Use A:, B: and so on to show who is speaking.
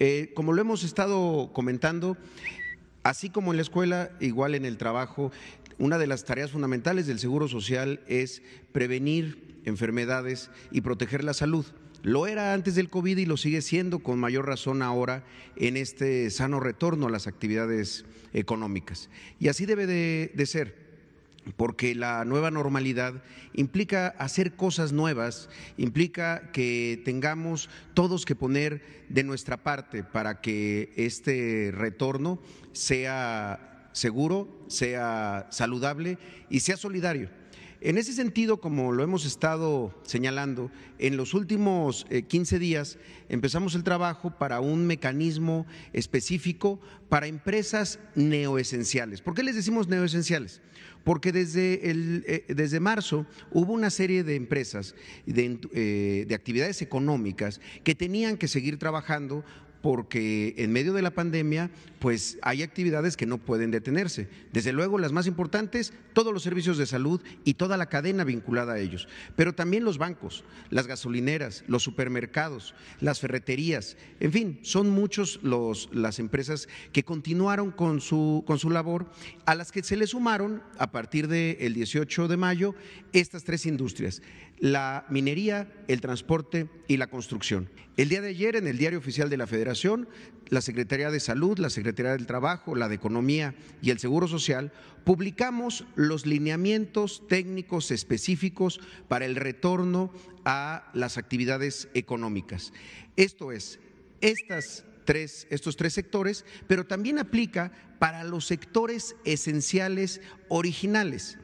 A: Eh, como lo hemos estado comentando, así como en la escuela, igual en el trabajo, una de las tareas fundamentales del Seguro Social es prevenir enfermedades y proteger la salud. Lo era antes del COVID y lo sigue siendo con mayor razón ahora en este sano retorno a las actividades económicas. Y así debe de, de ser porque la nueva normalidad implica hacer cosas nuevas, implica que tengamos todos que poner de nuestra parte para que este retorno sea seguro, sea saludable y sea solidario en ese sentido, como lo hemos estado señalando, en los últimos 15 eh, días empezamos el trabajo para un mecanismo específico para empresas neoesenciales. ¿Por qué les decimos neoesenciales? Porque desde, el, eh, desde marzo hubo una serie de empresas, de, eh, de actividades económicas que tenían que seguir trabajando porque en medio de la pandemia pues hay actividades que no pueden detenerse. Desde luego las más importantes, todos los servicios de salud y toda la cadena vinculada a ellos, pero también los bancos, las gasolineras, los supermercados, las ferreterías, en fin, son muchos los las empresas que continuaron con su con su labor a las que se le sumaron a partir del 18 de mayo estas tres industrias, la minería, el transporte y la construcción. El día de ayer en el Diario Oficial de la Federación la Secretaría de Salud, la Secretaría del Trabajo, la de Economía y el Seguro Social, publicamos los lineamientos técnicos específicos para el retorno a las actividades económicas. Esto es, estas Tres, estos tres sectores, pero también aplica para los sectores esenciales originales.